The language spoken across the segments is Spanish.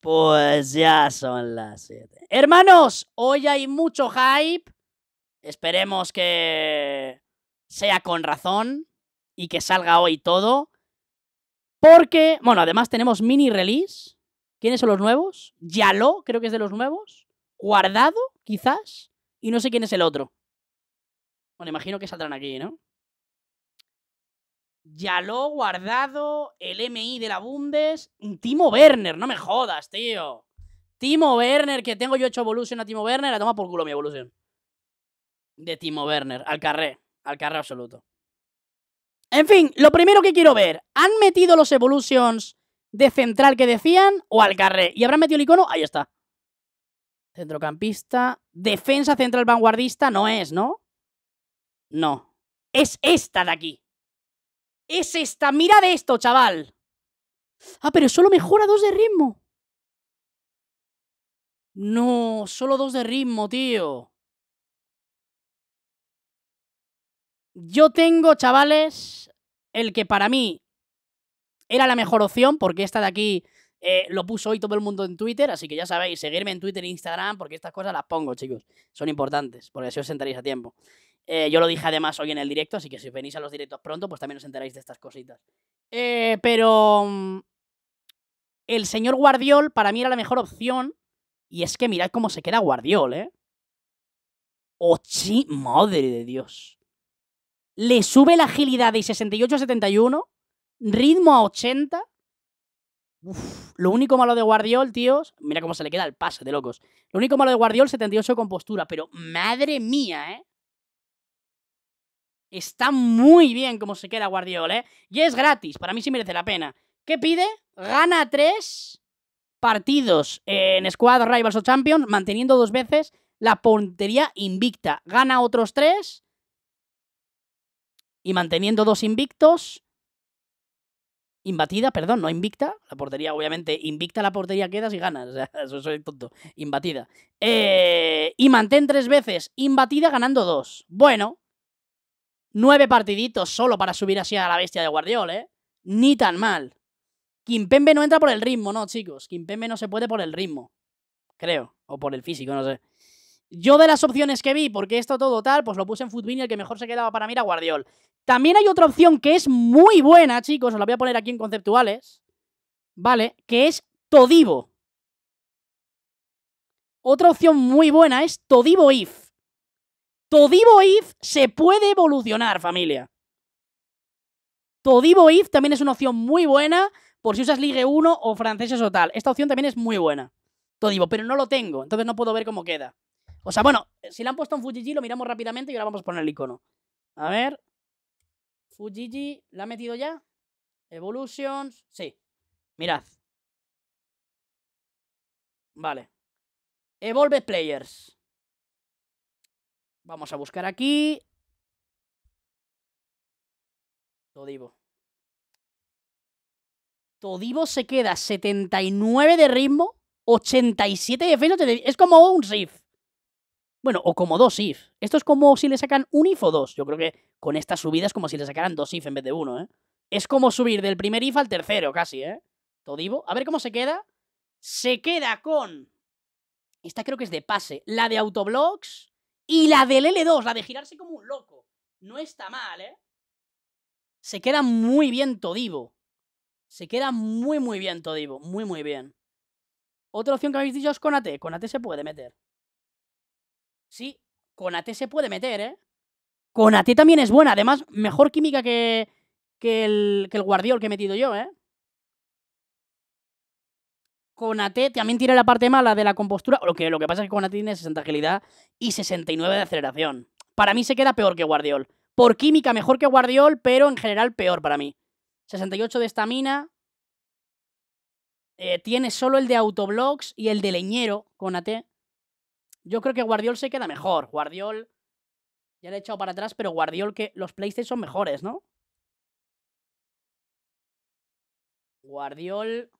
Pues, ya son las 7. Hermanos, hoy hay mucho hype. Esperemos que sea con razón y que salga hoy todo. Porque, bueno, además tenemos mini release. ¿Quiénes son los nuevos? Yalo, creo que es de los nuevos. Guardado, quizás. Y no sé quién es el otro. Bueno, imagino que saldrán aquí, ¿no? Ya lo Guardado, el MI de la Bundes, mm, Timo Werner, no me jodas, tío. Timo Werner, que tengo yo hecho evolución a Timo Werner, la toma por culo mi evolución De Timo Werner, al carré, al carré absoluto. En fin, lo primero que quiero ver, ¿han metido los Evolutions de central que decían o al carré? ¿Y habrán metido el icono? Ahí está. Centrocampista, defensa central vanguardista, no es, ¿no? No. Es esta de aquí es esta. Mirad esto, chaval. Ah, pero solo mejora dos de ritmo. No, solo dos de ritmo, tío. Yo tengo, chavales, el que para mí era la mejor opción, porque esta de aquí eh, lo puso hoy todo el mundo en Twitter, así que ya sabéis, seguirme en Twitter e Instagram, porque estas cosas las pongo, chicos. Son importantes, porque así os sentaréis a tiempo. Eh, yo lo dije además hoy en el directo, así que si venís a los directos pronto, pues también os enteráis de estas cositas. Eh, pero mm, el señor Guardiol para mí era la mejor opción. Y es que mirad cómo se queda Guardiol, ¿eh? ¡Ochi! ¡Madre de Dios! Le sube la agilidad de 68 a 71, ritmo a 80. Uf, lo único malo de Guardiol, tíos, mira cómo se le queda el pase de locos. Lo único malo de Guardiol, 78 con postura, pero madre mía, ¿eh? Está muy bien como se queda Guardiola, ¿eh? Y es gratis, para mí sí merece la pena. ¿Qué pide? Gana tres partidos en Squad Rivals o Champions, manteniendo dos veces la puntería invicta. Gana otros tres y manteniendo dos invictos. Inbatida, perdón, no invicta. La portería, obviamente, invicta la portería quedas y ganas. eso soy tonto. Imbatida. Eh, y mantén tres veces Inbatida ganando dos. Bueno, Nueve partiditos solo para subir así a la bestia de Guardiola, ¿eh? Ni tan mal. Kimpembe no entra por el ritmo, no, chicos. Kimpembe no se puede por el ritmo. Creo. O por el físico, no sé. Yo de las opciones que vi, porque esto todo tal, pues lo puse en Footbin y el que mejor se quedaba para mí era Guardiol. También hay otra opción que es muy buena, chicos. Os la voy a poner aquí en conceptuales. ¿Vale? Que es Todivo. Otra opción muy buena es Todivo If. Todivo If se puede evolucionar, familia. Todivo If también es una opción muy buena por si usas Ligue 1 o franceses o tal. Esta opción también es muy buena. Todivo, pero no lo tengo, entonces no puedo ver cómo queda. O sea, bueno, si le han puesto un Fujiji, lo miramos rápidamente y ahora vamos a poner el icono. A ver. Fujiji, ¿la ha metido ya? Evolutions. Sí. Mirad. Vale. Evolve Players. Vamos a buscar aquí. Todivo. Todivo se queda 79 de ritmo, 87 de defensa. Es como un if, Bueno, o como dos if. Esto es como si le sacan un if o dos. Yo creo que con estas subidas es como si le sacaran dos if en vez de uno, ¿eh? Es como subir del primer if al tercero, casi, ¿eh? Todivo. A ver cómo se queda. Se queda con... Esta creo que es de pase. La de autoblocks. Y la del L2, la de girarse como un loco. No está mal, ¿eh? Se queda muy bien Todivo. Se queda muy, muy bien Todivo. Muy, muy bien. Otra opción que habéis dicho es con AT. Con se puede meter. Sí, con AT se puede meter, ¿eh? Con AT también es buena. Además, mejor química que, que, el, que el Guardiol que he metido yo, ¿eh? Conate también tiene la parte mala de la compostura, lo que, lo que pasa es que Conate tiene 60 agilidad y 69 de aceleración. Para mí se queda peor que Guardiol. Por química mejor que Guardiol, pero en general peor para mí. 68 de estamina. Eh, tiene solo el de autoblocks y el de leñero, Conate. Yo creo que Guardiol se queda mejor. Guardiol. Ya le he echado para atrás, pero Guardiol que los Playstation son mejores, ¿no? Guardiol.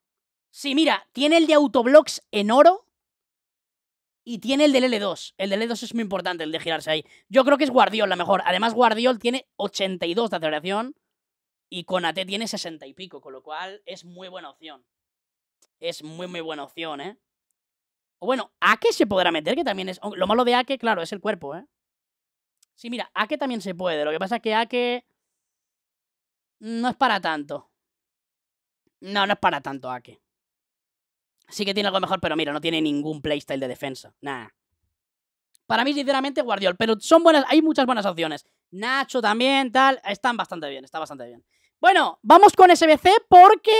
Sí, mira, tiene el de autoblocks en oro y tiene el del L2. El del L2 es muy importante, el de girarse ahí. Yo creo que es Guardiol la mejor. Además, Guardiol tiene 82 de aceleración y At tiene 60 y pico, con lo cual es muy buena opción. Es muy, muy buena opción, ¿eh? O bueno, Ake se podrá meter, que también es... Oh, lo malo de Ake, claro, es el cuerpo, ¿eh? Sí, mira, Ake también se puede. Lo que pasa es que Ake... No es para tanto. No, no es para tanto Ake. Sí que tiene algo mejor, pero mira, no tiene ningún playstyle de defensa. Nada. Para mí, sinceramente, Guardiol. Pero son buenas, hay muchas buenas opciones. Nacho también, tal. Están bastante bien, está bastante bien. Bueno, vamos con SBC porque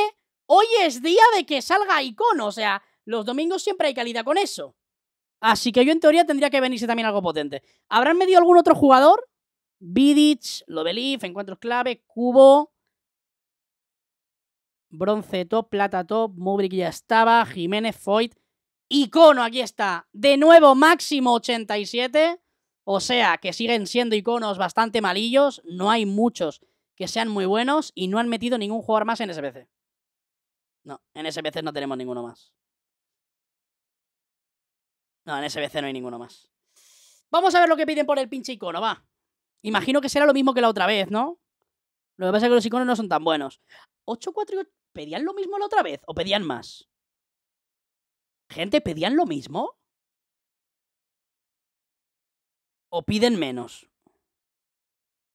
hoy es día de que salga icono. O sea, los domingos siempre hay calidad con eso. Así que yo en teoría tendría que venirse también algo potente. ¿Habrán medido algún otro jugador? Vidic, Lovelife, encuentros clave, Cubo bronce top, plata top, Mubrik ya estaba, Jiménez, Foyt, icono, aquí está, de nuevo máximo 87, o sea que siguen siendo iconos bastante malillos, no hay muchos que sean muy buenos y no han metido ningún jugador más en SBC. No, en SBC no tenemos ninguno más. No, en SBC no hay ninguno más. Vamos a ver lo que piden por el pinche icono, va. Imagino que será lo mismo que la otra vez, ¿no? Lo que pasa es que los iconos no son tan buenos. 8, 4 y 8. ¿Pedían lo mismo la otra vez o pedían más? Gente, ¿pedían lo mismo? ¿O piden menos?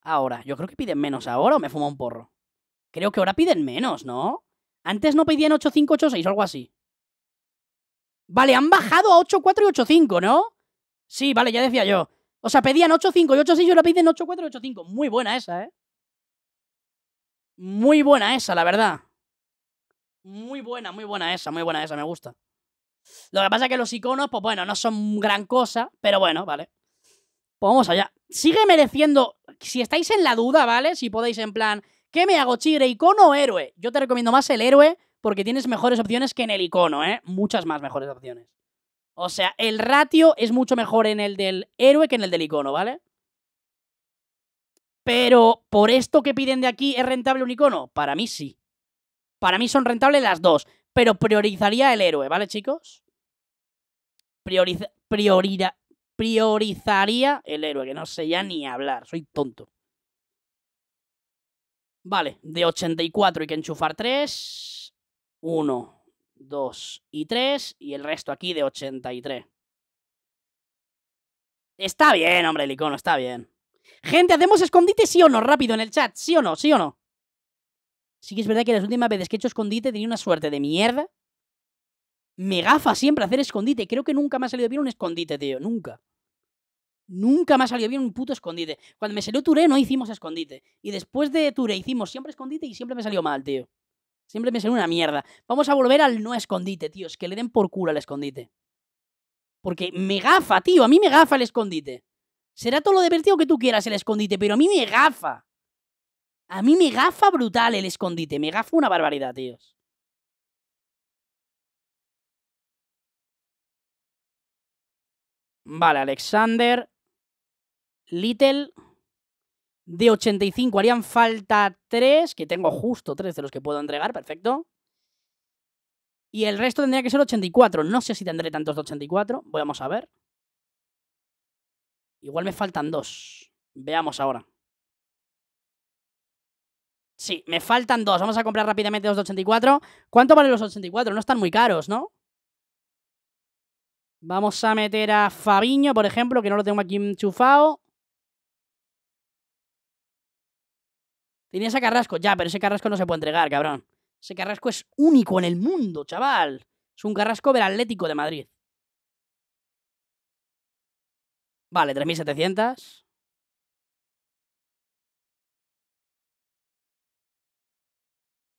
Ahora, yo creo que piden menos ahora o me fumo un porro. Creo que ahora piden menos, ¿no? Antes no pedían 8586 o algo así. Vale, han bajado a 84 y 85, ¿no? Sí, vale, ya decía yo. O sea, pedían 85 y 86 y ahora piden 84 y 85. Muy buena esa, ¿eh? Muy buena esa, la verdad. Muy buena, muy buena esa, muy buena esa, me gusta. Lo que pasa es que los iconos, pues bueno, no son gran cosa, pero bueno, vale. Pues vamos allá. Sigue mereciendo, si estáis en la duda, ¿vale? Si podéis en plan, ¿qué me hago, chigre, icono o héroe? Yo te recomiendo más el héroe porque tienes mejores opciones que en el icono, ¿eh? Muchas más mejores opciones. O sea, el ratio es mucho mejor en el del héroe que en el del icono, ¿vale? Pero, ¿por esto que piden de aquí es rentable un icono? Para mí sí. Para mí son rentables las dos, pero priorizaría el héroe, ¿vale, chicos? Prioriza, priorizaría el héroe, que no sé ya ni hablar, soy tonto. Vale, de 84 hay que enchufar 3, 1, 2 y 3, y el resto aquí de 83. Está bien, hombre, el icono, está bien. Gente, ¿hacemos escondite sí o no? Rápido en el chat, sí o no, sí o no. Sí que es verdad que las últimas veces que he hecho escondite tenía una suerte de mierda. Me gafa siempre hacer escondite. Creo que nunca me ha salido bien un escondite, tío. Nunca. Nunca me ha salido bien un puto escondite. Cuando me salió Touré no hicimos escondite. Y después de Touré hicimos siempre escondite y siempre me salió mal, tío. Siempre me salió una mierda. Vamos a volver al no escondite, tío. Es que le den por culo al escondite. Porque me gafa, tío. A mí me gafa el escondite. Será todo lo divertido que tú quieras el escondite, pero a mí me gafa. A mí me gafa brutal el escondite. Me gafa una barbaridad, tíos. Vale, Alexander. Little. De 85 harían falta 3, que tengo justo 3 de los que puedo entregar, perfecto. Y el resto tendría que ser 84. No sé si tendré tantos de 84. Vamos a ver. Igual me faltan 2. Veamos ahora. Sí, me faltan dos. Vamos a comprar rápidamente los de 84. ¿Cuánto valen los 84? No están muy caros, ¿no? Vamos a meter a Fabiño, por ejemplo, que no lo tengo aquí enchufado. Tenía ese Carrasco, ya, pero ese Carrasco no se puede entregar, cabrón. Ese Carrasco es único en el mundo, chaval. Es un Carrasco del Atlético de Madrid. Vale, 3700.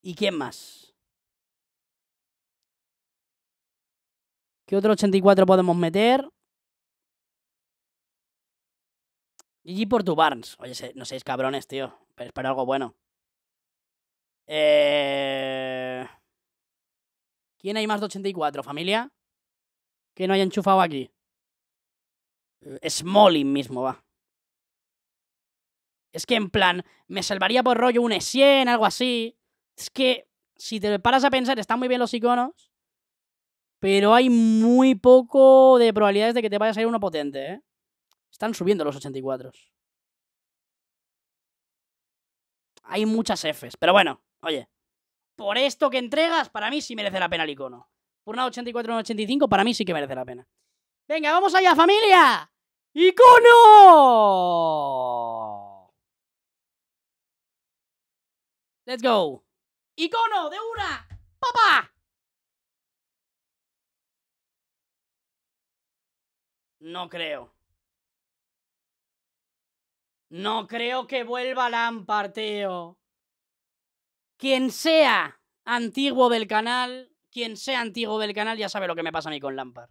¿Y quién más? ¿Qué otro 84 podemos meter? GG por tu Barnes. Oye, no seáis cabrones, tío. Pero espero algo bueno. Eh... ¿Quién hay más de 84, familia? Que no haya enchufado aquí. Eh, Smalling mismo, va. Es que en plan, me salvaría por rollo un E100, algo así. Es que, si te paras a pensar, están muy bien los iconos, pero hay muy poco de probabilidades de que te vaya a salir uno potente, ¿eh? Están subiendo los 84. Hay muchas Fs, pero bueno, oye. Por esto que entregas, para mí sí merece la pena el icono. Por una 84 una 85, para mí sí que merece la pena. Venga, vamos allá, familia. ¡Icono! Let's go icono de una. ¡Papá! No creo. No creo que vuelva Lampard, tío. Quien sea antiguo del canal, quien sea antiguo del canal ya sabe lo que me pasa a mí con Lampard.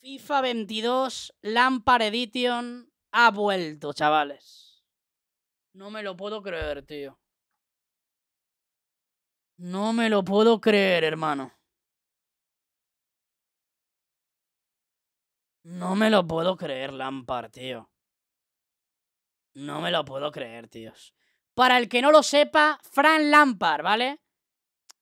FIFA 22 Lampard Edition ha vuelto, chavales. No me lo puedo creer, tío. No me lo puedo creer, hermano. No me lo puedo creer, Lampard, tío. No me lo puedo creer, tíos. Para el que no lo sepa, Fran Lampard, ¿vale?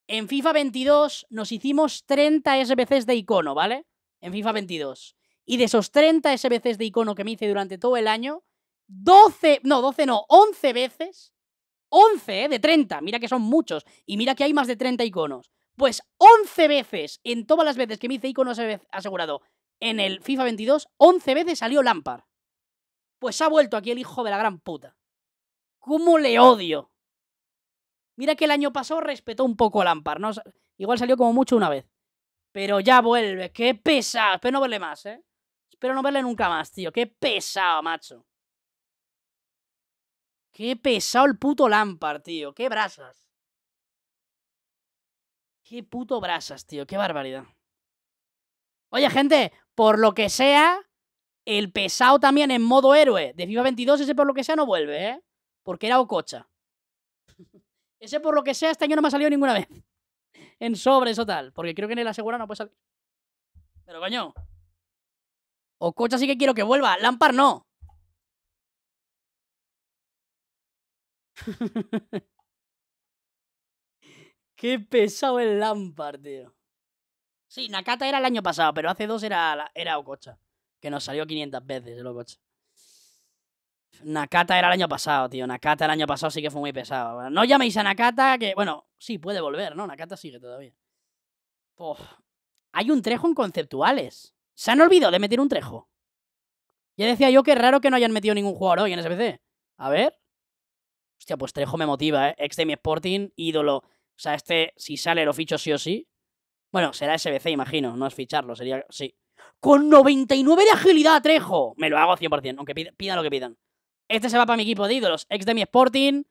En FIFA 22 nos hicimos 30 SBCs de icono, ¿vale? En FIFA 22. Y de esos 30 SBCs de icono que me hice durante todo el año, 12, no, 12 no, 11 veces 11 ¿eh? de 30, mira que son muchos, y mira que hay más de 30 iconos. Pues 11 veces, en todas las veces que me hice iconos asegurado en el FIFA 22, 11 veces salió Lampard. Pues ha vuelto aquí el hijo de la gran puta. ¿Cómo le odio? Mira que el año pasado respetó un poco a Lampard, ¿no? Igual salió como mucho una vez. Pero ya vuelve, qué pesado. Espero no verle más, ¿eh? Espero no verle nunca más, tío. Qué pesado, macho. Qué pesado el puto Lampard, tío. Qué brasas. Qué puto brasas, tío. Qué barbaridad. Oye, gente, por lo que sea, el pesado también en modo héroe de FIFA 22, ese por lo que sea no vuelve, ¿eh? Porque era Ococha. ese por lo que sea este año no me ha salido ninguna vez. en sobres o tal. Porque creo que en el asegura no puede salir. Pero coño. Ococha sí que quiero que vuelva. Lámpar no. Qué pesado el Lampard, tío. Sí, Nakata era el año pasado, pero hace dos era, era Ococha. Que nos salió 500 veces el Ococha. Nakata era el año pasado, tío. Nakata el año pasado sí que fue muy pesado. No llaméis a Nakata, que bueno, sí, puede volver, ¿no? Nakata sigue todavía. Hay un trejo en conceptuales. Se han olvidado de meter un trejo. Ya decía yo que es raro que no hayan metido ningún jugador hoy en SBC. A ver. Hostia, pues Trejo me motiva, ¿eh? Ex de mi Sporting, ídolo. O sea, este, si sale, lo ficho sí o sí. Bueno, será SBC, imagino, no es ficharlo, sería. Sí. Con 99 de agilidad, Trejo. Me lo hago 100%, aunque pidan, lo que pidan. Este se va para mi equipo de ídolos, ex de mi Sporting.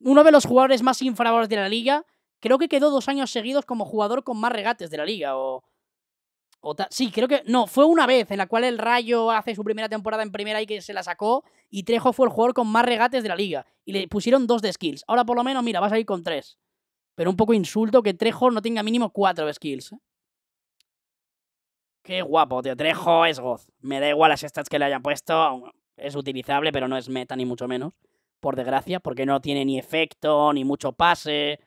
Uno de los jugadores más infravalorados de la liga. Creo que quedó dos años seguidos como jugador con más regates de la liga, o sí, creo que. No, fue una vez en la cual el Rayo hace su primera temporada en primera y que se la sacó. Y Trejo fue el jugador con más regates de la liga. Y le pusieron dos de skills. Ahora por lo menos, mira, vas a ir con tres. Pero un poco insulto que Trejo no tenga mínimo cuatro skills. ¿eh? Qué guapo, tío. Trejo es goz. Me da igual las stats que le hayan puesto. Es utilizable, pero no es meta, ni mucho menos. Por desgracia, porque no tiene ni efecto, ni mucho pase,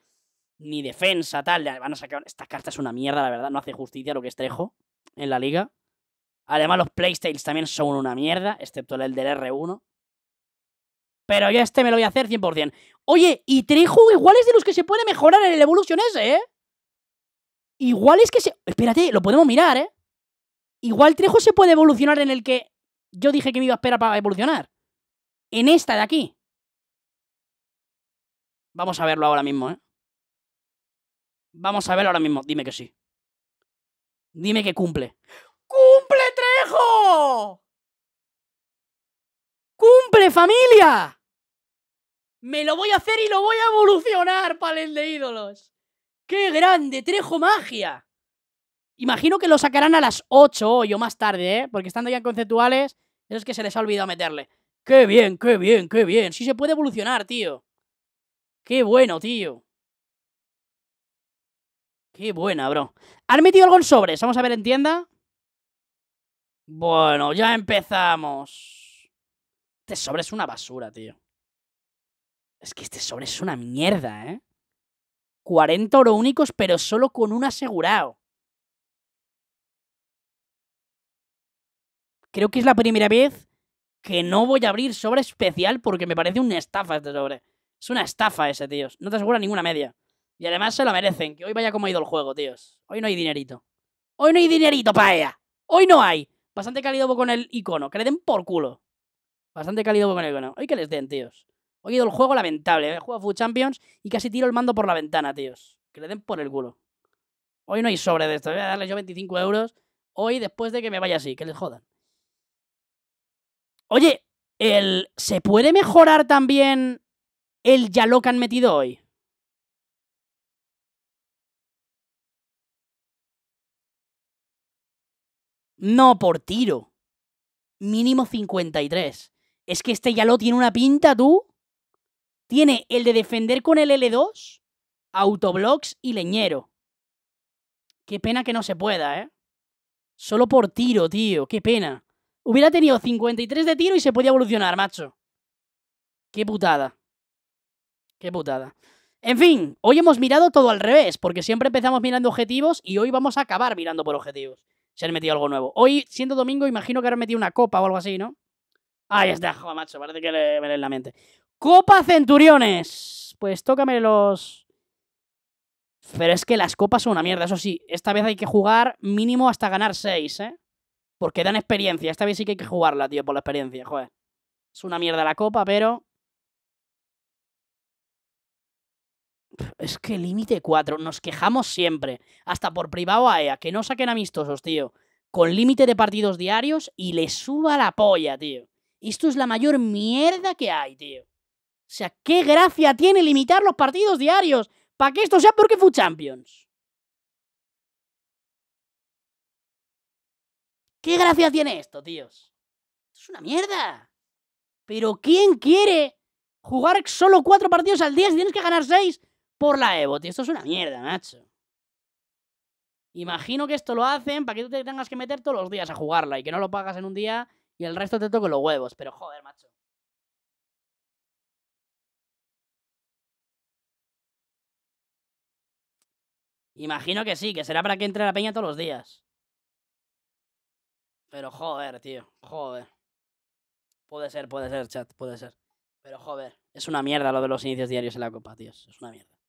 ni defensa, tal. Van a sacar... Esta carta es una mierda, la verdad. No hace justicia lo que es Trejo en la liga. Además, los playstyles también son una mierda, excepto el del R1. Pero yo este me lo voy a hacer 100%. Oye, y Trejo igual es de los que se puede mejorar en el Evolution S, ¿eh? Igual es que se... Espérate, lo podemos mirar, ¿eh? Igual Trejo se puede evolucionar en el que yo dije que me iba a esperar para evolucionar. En esta de aquí. Vamos a verlo ahora mismo, ¿eh? Vamos a verlo ahora mismo. Dime que sí. Dime que cumple. ¡Cumple, Trejo! ¡Cumple, familia! Me lo voy a hacer y lo voy a evolucionar, palen de ídolos. ¡Qué grande, Trejo Magia! Imagino que lo sacarán a las 8 hoy o más tarde, ¿eh? Porque estando ya en conceptuales, eso es que se les ha olvidado meterle. ¡Qué bien, qué bien, qué bien! Sí se puede evolucionar, tío. ¡Qué bueno, tío! Qué buena, bro. ¿Han metido algo en sobres? Vamos a ver en tienda. Bueno, ya empezamos. Este sobre es una basura, tío. Es que este sobre es una mierda, ¿eh? 40 oro únicos, pero solo con un asegurado. Creo que es la primera vez que no voy a abrir sobre especial porque me parece una estafa este sobre. Es una estafa ese, tío. No te asegura ninguna media. Y además se lo merecen, que hoy vaya como ha ido el juego, tíos. Hoy no hay dinerito. Hoy no hay dinerito para ella. Hoy no hay. Bastante cálido con el icono. Que le den por culo. Bastante cálido con el icono. Hoy que les den, tíos. Hoy he ido el juego lamentable. He ¿eh? jugado Food Champions y casi tiro el mando por la ventana, tíos. Que le den por el culo. Hoy no hay sobre de esto. ¿eh? Voy a darle yo 25 euros hoy después de que me vaya así. Que les jodan. Oye, el... ¿se puede mejorar también el ya que han metido hoy? No por tiro. Mínimo 53. Es que este ya lo tiene una pinta, tú. Tiene el de defender con el L2, autoblocks y leñero. Qué pena que no se pueda, ¿eh? Solo por tiro, tío. Qué pena. Hubiera tenido 53 de tiro y se podía evolucionar, macho. Qué putada. Qué putada. En fin, hoy hemos mirado todo al revés, porque siempre empezamos mirando objetivos y hoy vamos a acabar mirando por objetivos si han metido algo nuevo. Hoy, siendo domingo, imagino que habrán metido una copa o algo así, ¿no? Ahí está, joder, macho, parece que le me leen la mente. Copa Centuriones. Pues tócame los... Pero es que las copas son una mierda, eso sí. Esta vez hay que jugar mínimo hasta ganar 6, ¿eh? Porque dan experiencia. Esta vez sí que hay que jugarla, tío, por la experiencia, joder. Es una mierda la copa, pero... Es que límite 4, nos quejamos siempre. Hasta por privado a EA, que no saquen amistosos, tío. Con límite de partidos diarios y le suba la polla, tío. Esto es la mayor mierda que hay, tío. O sea, qué gracia tiene limitar los partidos diarios para que esto sea porque fu Champions. ¿Qué gracia tiene esto, tíos? es una mierda. Pero ¿quién quiere jugar solo cuatro partidos al día si tienes que ganar seis? por la Evo, tío. Esto es una mierda, macho. Imagino que esto lo hacen para que tú te tengas que meter todos los días a jugarla y que no lo pagas en un día y el resto te toque los huevos. Pero joder, macho. Imagino que sí, que será para que entre la peña todos los días. Pero joder, tío, joder. Puede ser, puede ser, chat, puede ser. Pero joder, es una mierda lo de los inicios diarios en la copa, tío. Es una mierda.